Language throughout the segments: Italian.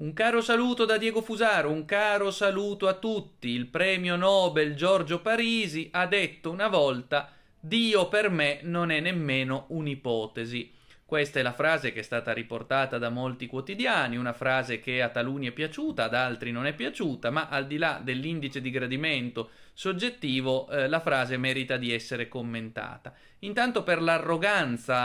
Un caro saluto da Diego Fusaro, un caro saluto a tutti. Il premio Nobel Giorgio Parisi ha detto una volta Dio per me non è nemmeno un'ipotesi. Questa è la frase che è stata riportata da molti quotidiani, una frase che a taluni è piaciuta, ad altri non è piaciuta, ma al di là dell'indice di gradimento soggettivo eh, la frase merita di essere commentata. Intanto per l'arroganza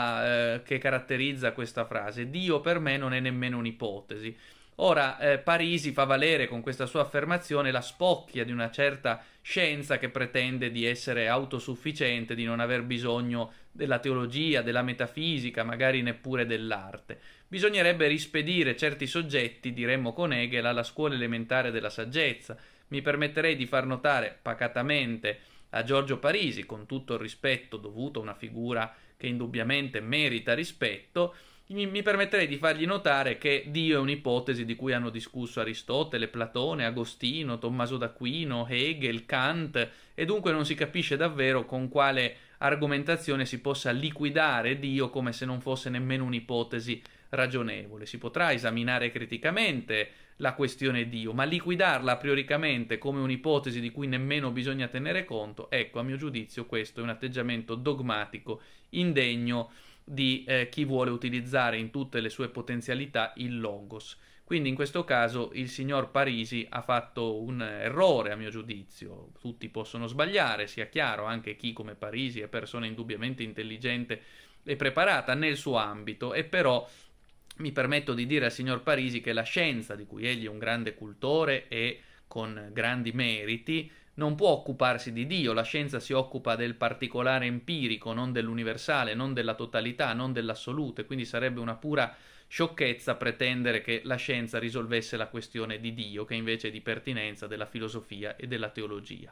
eh, che caratterizza questa frase, Dio per me non è nemmeno un'ipotesi. Ora eh, Parisi fa valere con questa sua affermazione la spocchia di una certa scienza che pretende di essere autosufficiente, di non aver bisogno della teologia, della metafisica, magari neppure dell'arte. Bisognerebbe rispedire certi soggetti, diremmo con Hegel, alla scuola elementare della saggezza. Mi permetterei di far notare pacatamente a Giorgio Parisi, con tutto il rispetto dovuto a una figura che indubbiamente merita rispetto, mi, mi permetterei di fargli notare che Dio è un'ipotesi di cui hanno discusso Aristotele, Platone, Agostino, Tommaso d'Aquino, Hegel, Kant e dunque non si capisce davvero con quale argomentazione si possa liquidare Dio come se non fosse nemmeno un'ipotesi ragionevole. Si potrà esaminare criticamente la questione Dio, ma liquidarla prioricamente come un'ipotesi di cui nemmeno bisogna tenere conto, ecco, a mio giudizio questo è un atteggiamento dogmatico, indegno di eh, chi vuole utilizzare in tutte le sue potenzialità il logos. Quindi in questo caso il signor Parisi ha fatto un errore a mio giudizio, tutti possono sbagliare, sia chiaro, anche chi come Parisi è persona indubbiamente intelligente e preparata nel suo ambito e però mi permetto di dire al signor Parisi che la scienza di cui egli è un grande cultore e con grandi meriti, non può occuparsi di Dio, la scienza si occupa del particolare empirico, non dell'universale, non della totalità, non dell'assoluto, e quindi sarebbe una pura sciocchezza pretendere che la scienza risolvesse la questione di Dio, che invece è di pertinenza della filosofia e della teologia.